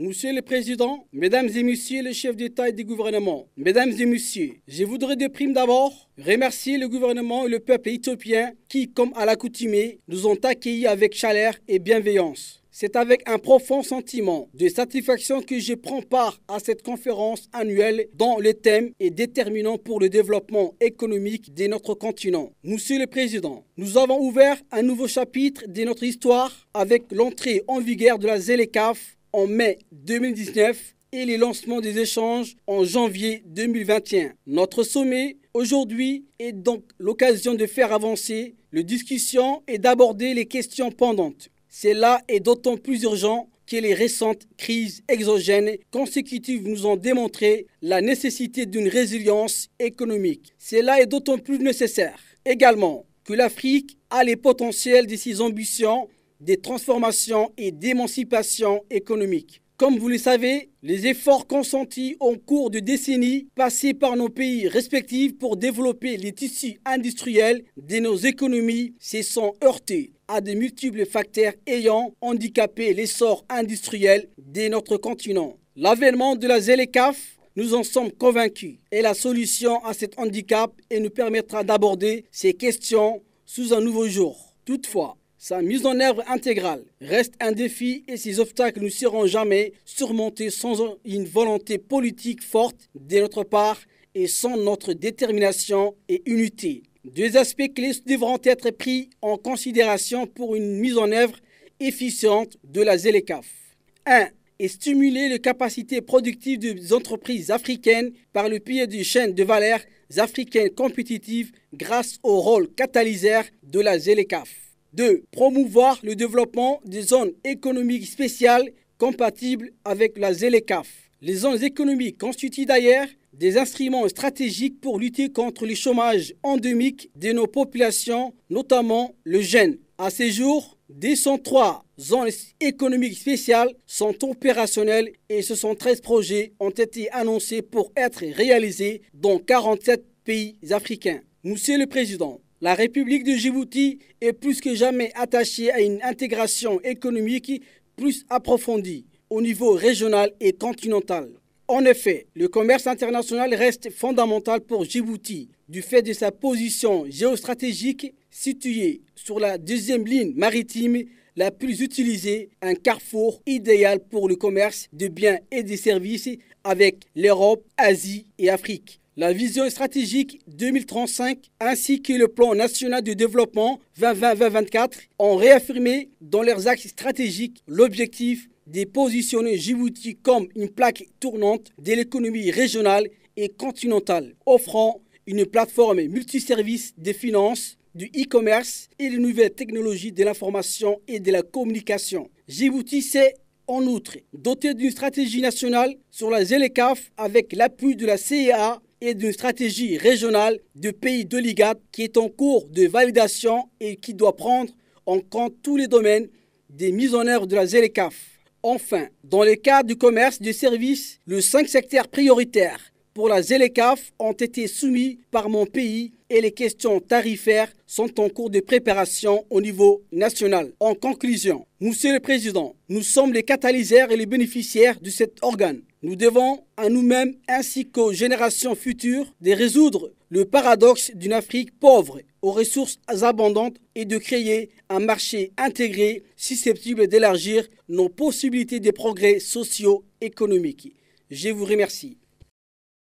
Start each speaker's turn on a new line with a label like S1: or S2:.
S1: Monsieur le Président, Mesdames et Messieurs les chefs d'État et du gouvernement, Mesdames et Messieurs, je voudrais de prime d'abord remercier le gouvernement et le peuple éthiopien qui, comme à l'accoutumée, nous ont accueillis avec chaleur et bienveillance. C'est avec un profond sentiment de satisfaction que je prends part à cette conférence annuelle dont le thème est déterminant pour le développement économique de notre continent. Monsieur le Président, nous avons ouvert un nouveau chapitre de notre histoire avec l'entrée en vigueur de la ZELECAF en mai 2019 et les lancements des échanges en janvier 2021. Notre sommet aujourd'hui est donc l'occasion de faire avancer les discussions et d'aborder les questions pendantes. Cela est d'autant plus urgent que les récentes crises exogènes consécutives nous ont démontré la nécessité d'une résilience économique. Cela est d'autant plus nécessaire également que l'Afrique a les potentiels de ses ambitions des transformations et d'émancipation économique. Comme vous le savez, les efforts consentis au cours de décennies passées par nos pays respectifs pour développer les tissus industriels de nos économies se sont heurtés à de multiples facteurs ayant handicapé l'essor industriel de notre continent. L'avènement de la ZLECAF nous en sommes convaincus est la solution à cet handicap et nous permettra d'aborder ces questions sous un nouveau jour. Toutefois, sa mise en œuvre intégrale reste un défi et ses obstacles ne seront jamais surmontés sans une volonté politique forte de notre part et sans notre détermination et unité. Deux aspects clés devront être pris en considération pour une mise en œuvre efficiente de la ZELECAF. 1. Et stimuler les capacités productives des entreprises africaines par le pied des chaînes de valeurs africaines compétitives grâce au rôle catalyseur de la ZELECAF de promouvoir le développement des zones économiques spéciales compatibles avec la ZLECAF. Les zones économiques constituent d'ailleurs des instruments stratégiques pour lutter contre le chômage endémique de nos populations, notamment le jeune. À ces jours, 103 zones économiques spéciales sont opérationnelles et 73 projets ont été annoncés pour être réalisés dans 47 pays africains. Monsieur le Président, la République de Djibouti est plus que jamais attachée à une intégration économique plus approfondie au niveau régional et continental. En effet, le commerce international reste fondamental pour Djibouti du fait de sa position géostratégique située sur la deuxième ligne maritime la plus utilisée, un carrefour idéal pour le commerce de biens et de services avec l'Europe, l'Asie et Afrique la vision stratégique 2035 ainsi que le plan national de développement 2020-2024 ont réaffirmé dans leurs axes stratégiques l'objectif de positionner Djibouti comme une plaque tournante de l'économie régionale et continentale, offrant une plateforme multiservice des finances, du e-commerce et des nouvelles technologies de l'information et de la communication. Djibouti s'est en outre doté d'une stratégie nationale sur la ZLECAF avec l'appui de la CEA et d'une stratégie régionale de pays de qui est en cours de validation et qui doit prendre en compte tous les domaines des mises en œuvre de la ZLECAF. Enfin, dans le cadre du commerce des services, les cinq secteurs prioritaires pour la ZLECAF ont été soumis par mon pays et les questions tarifaires sont en cours de préparation au niveau national. En conclusion, Monsieur le Président, nous sommes les catalyseurs et les bénéficiaires de cet organe. Nous devons à nous-mêmes ainsi qu'aux générations futures de résoudre le paradoxe d'une Afrique pauvre aux ressources abondantes et de créer un marché intégré susceptible d'élargir nos possibilités de progrès socio-économiques. Je vous remercie.